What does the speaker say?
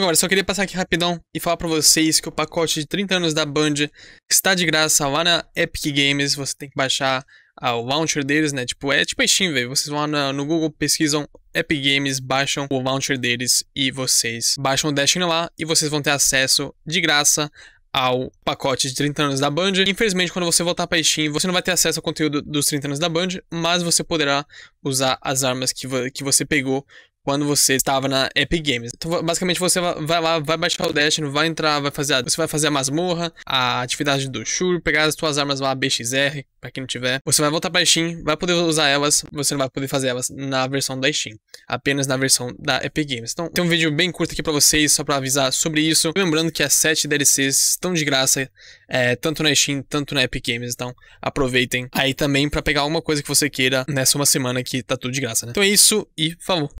Então, galera, só queria passar aqui rapidão e falar pra vocês que o pacote de 30 anos da Band está de graça lá na Epic Games. Você tem que baixar ah, o launcher deles, né? Tipo, é tipo a Steam, velho. Vocês vão lá no Google, pesquisam Epic Games, baixam o launcher deles e vocês baixam o Destiny lá e vocês vão ter acesso de graça ao pacote de 30 anos da Band. Infelizmente, quando você voltar para Steam, você não vai ter acesso ao conteúdo dos 30 anos da Band, mas você poderá usar as armas que, vo que você pegou quando você estava na Epic Games. Então, basicamente, você vai lá, vai baixar o Destiny, vai entrar, vai fazer a, você vai fazer a masmorra, a atividade do Shur, pegar as suas armas lá, BXR, para quem não tiver. Você vai voltar pra Steam, vai poder usar elas, você não vai poder fazer elas na versão da Steam, apenas na versão da Epic Games. Então, tem um vídeo bem curto aqui para vocês, só para avisar sobre isso. Lembrando que as 7 DLCs estão de graça, é, tanto na Steam, tanto na Epic Games, então aproveitem aí também para pegar alguma coisa que você queira nessa uma semana que tá tudo de graça, né? Então é isso e falou!